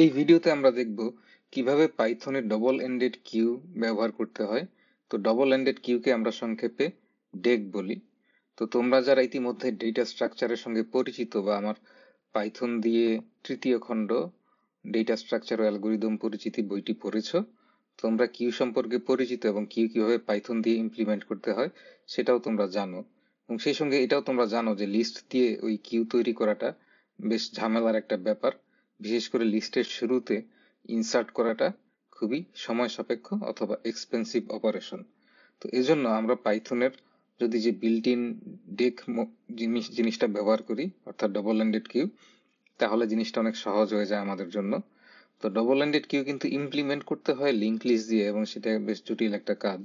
এই ভিডিওতে আমরা দেখব কিভাবে পাইথনে ডবল এন্ডেড কিউ ব্যবহার করতে হয় তো ডবল এন্ডেড কিউকে আমরা সংক্ষেপে ডেক বলি তো তোমরা যারা ইতিমধ্যে ডেটা স্ট্রাকচারের সঙ্গে পরিচিত বা আমার পাইথন দিয়ে তৃতীয় খণ্ড ডেটা স্ট্রাকচার অ্যালগোরিদম পরিচিতি বইটি পড়েছ তোমরা কিউ সম্পর্কে পরিচিত এবং কিউ কিভাবে পাইথন দিয়ে ইমপ্লিমেন্ট করতে হয় সেটাও তোমরা জানো এবং সেই সঙ্গে এটাও তোমরা জানো যে লিস্ট দিয়ে ওই কিউ তৈরি করাটা বেশ ঝামেলার একটা ব্যাপার বিশেষ করে লিস্টের শুরুতে ইনসার্ট করাটা খুবই সময় সাপেক্ষ অথবা এক্সপেন্সিভ অপারেশন তো এজন্য আমরা পাইথনের যদি যে বিল্ট ডেক জিনিস জিনিসটা ব্যবহার করি অর্থাৎ ডবল হ্যান্ডেড কিউ তাহলে জিনিসটা অনেক সহজ হয়ে যায় আমাদের জন্য তো ডবল হ্যান্ডেড কিউ কিন্তু ইমপ্লিমেন্ট করতে হয় লিঙ্ক লিস্ট দিয়ে এবং সেটা বেশ জটিল একটা কাজ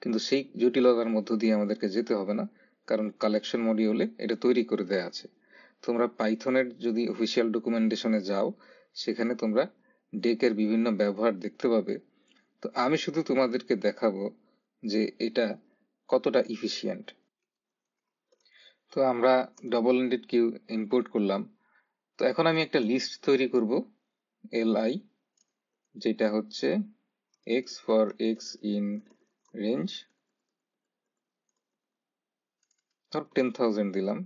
কিন্তু সেই জটিলতার মধ্য দিয়ে আমাদেরকে যেতে হবে না কারণ কালেকশন মডিউলে এটা তৈরি করে দেয়া আছে তোমরা পাইথনের যদি অফিসিয়াল ডকুমেন্টেশনে যাও সেখানে তোমরা ডেকের বিভিন্ন ব্যবহার দেখতে পাবে তো আমি শুধু তোমাদেরকে দেখাবো যে এটা কতটা ইফিসিয়েন্ট তো আমরা ডবল এন্ডেড কিউ ইম্পোর্ট করলাম তো এখন আমি একটা লিস্ট তৈরি করব এল আই যেটা হচ্ছে x for x in range ধর টেন থাউজেন্ড দিলাম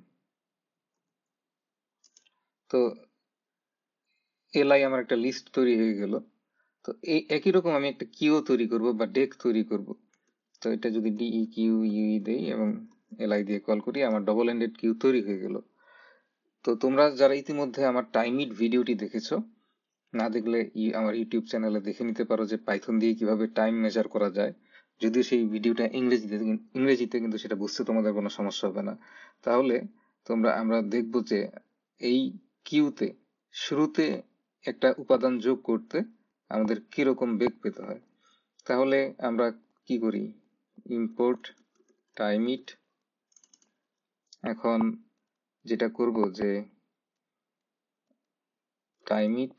তো এলআই আমার একটা লিস্ট তৈরি হয়ে গেল তো এই একই রকম আমি একটা কিউ তৈরি করব বা ডেক তৈরি করব তো এটা যদি ডিই কিউ ইউই দেই এবং এলআই দিয়ে কল করি আমার ডবল এন্ডেড কিউ তৈরি হয়ে গেল তো তোমরা যারা ইতিমধ্যে আমার টাইমিড ভিডিওটি দেখেছো না দেখলে আমার ইউটিউব চ্যানেলে দেখে নিতে পারো যে পাইথন দিয়ে কিভাবে টাইম মেজার করা যায় যদি সেই ভিডিওটা ইংরেজিতে ইংরেজিতে কিন্তু সেটা বুঝতে তোমাদের কোনো সমস্যা হবে না তাহলে তোমরা আমরা দেখব যে এই কিউতে শুরুতে একটা উপাদান যোগ করতে আমাদের কিরকম বেগ পেতে হয় তাহলে আমরা কি করি ইম্পোর্ট টাইমিট এখন যেটা করব যে timeit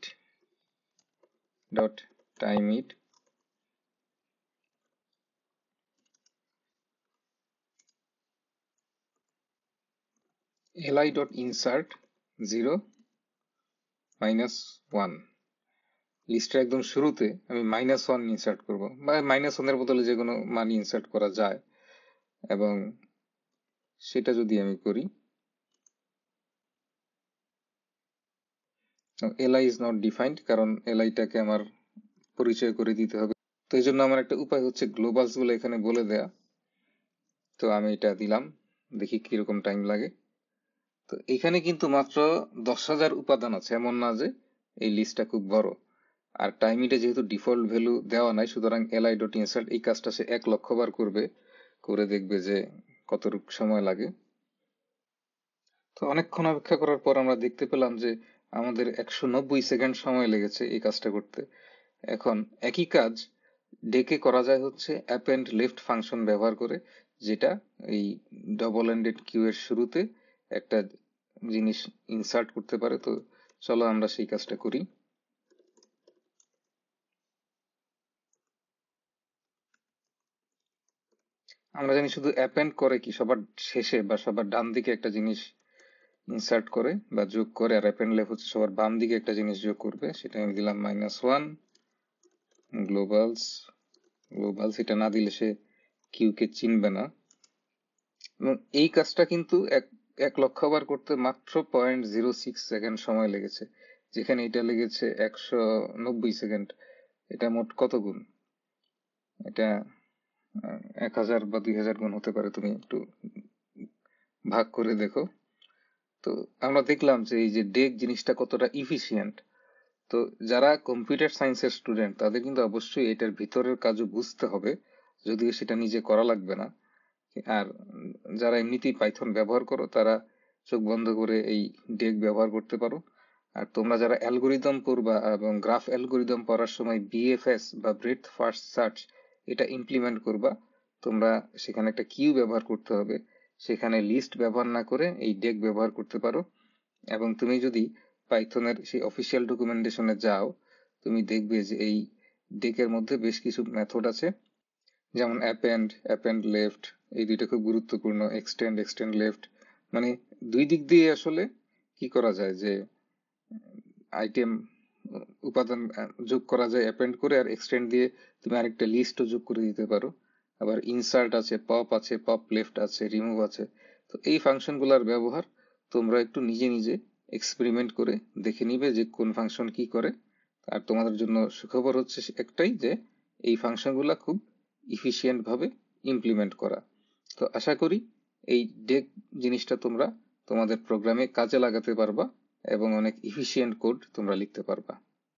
dot timeit LI dot insert zero minus one লিস্টের একদম শুরুতে আমি মাইনাস ওয়ান ইনসার্ট করব বা মাইনাস ওয়ানের বদলে যে কোনো মান ইনসার্ট করা যায় এবং সেটা যদি আমি করি এলআই ইজ নট ডিফাইন্ড কারণ এলআইটাকে আমার পরিচয় করে দিতে হবে তো এই জন্য আমার একটা উপায় হচ্ছে গ্লোবালসগুলো এখানে বলে দেয়া তো আমি এটা দিলাম দেখি কীরকম টাইম লাগে তো এখানে কিন্তু মাত্র দশ হাজার উপাদান আছে এমন না যে এই লিস্টটা খুব বড় আর টাইমিটা যেহেতু ডিফল্ট ভ্যালু দেওয়া নাই সুতরাং এলআই ডট ইনসার্ট এই কাজটা সে এক লক্ষ বার করবে করে দেখবে যে কতটুক সময় লাগে তো অনেকক্ষণ অপেক্ষা করার পর আমরা দেখতে পেলাম যে আমাদের একশো নব্বই সেকেন্ড সময় লেগেছে এই কাজটা করতে এখন একই কাজ ডেকে করা যায় হচ্ছে অ্যাপেন্ড লেফট ফাংশন ব্যবহার করে যেটা এই ডবল এন্ডেড কিউ এর শুরুতে একটা জিনিস ইনসার্ট করতে পারে তো চলো আমরা সেই কাজটা করি আমরা জানি শুধু অ্যাপেন্ড করে কি সবার শেষে বা সবার ডান দিকে একটা জিনিস ইনসার্ট করে বা যোগ করে আর অ্যাপেন্ড লেফ হচ্ছে সবার বাম দিকে একটা জিনিস যোগ করবে সেটা আমি দিলাম মাইনাস ওয়ান গ্লোবালস গ্লোবালস এটা না দিলে সে কিউকে চিনবে না এবং এই কাজটা কিন্তু এক এক লক্ষ বার করতে মাত্র পয়েন্ট জিরো সিক্স সেকেন্ড সময় লেগেছে যেখানে এটা লেগেছে একশো নব্বই সেকেন্ড এটা মোট কত গুণ এটা এক হাজার বা দুই হাজার গুণ হতে পারে তুমি একটু ভাগ করে দেখো তো আমরা দেখলাম যে এই যে ডেক জিনিসটা কতটা ইফিসিয়েন্ট তো যারা কম্পিউটার সায়েন্সের স্টুডেন্ট তাদের কিন্তু অবশ্যই এটার ভিতরের কাজও বুঝতে হবে যদিও সেটা নিজে করা লাগবে না আর যারা এমনিতেই পাইথন ব্যবহার করো তারা চোখ বন্ধ করে এই ডেক ব্যবহার করতে পারো আর তোমরা যারা অ্যালগোরিদম করবা এবং গ্রাফ অ্যালগোরিদম পড়ার সময় বিএফএস বা ব্রেথ ফার্স্ট সার্চ এটা ইমপ্লিমেন্ট করবা তোমরা সেখানে একটা কিউ ব্যবহার করতে হবে সেখানে লিস্ট ব্যবহার না করে এই ডেক ব্যবহার করতে পারো এবং তুমি যদি পাইথনের সেই অফিসিয়াল ডকুমেন্টেশনে যাও তুমি দেখবে যে এই ডেকের মধ্যে বেশ কিছু মেথড আছে যেমন অ্যাপেন্ড অ্যাপেন্ড লেফট এই দুইটা খুব গুরুত্বপূর্ণ এক্সটেন্ড এক্সটেন্ড লেফট মানে দুই দিক দিয়ে আসলে কি করা যায় যে আইটেম উপাদান যোগ করা যায় অ্যাপেন্ড করে আর এক্সটেন্ড দিয়ে তুমি আরেকটা লিস্টও যোগ করে দিতে পারো আবার ইনসার্ট আছে পপ আছে পপ লেফট আছে রিমুভ আছে তো এই ফাংশনগুলোর ব্যবহার তোমরা একটু নিজে নিজে এক্সপেরিমেন্ট করে দেখে নিবে যে কোন ফাংশন কি করে আর তোমাদের জন্য সুখবর হচ্ছে একটাই যে এই ফাংশনগুলো খুব ইফিসিয়েন্টভাবে ইমপ্লিমেন্ট করা তো আশা করি এই ডেক জিনিসটা তোমরা তোমাদের প্রোগ্রামে কাজে লাগাতে পারবা এবং অনেক ইফিসিয়েন্ট কোড তোমরা লিখতে পারবা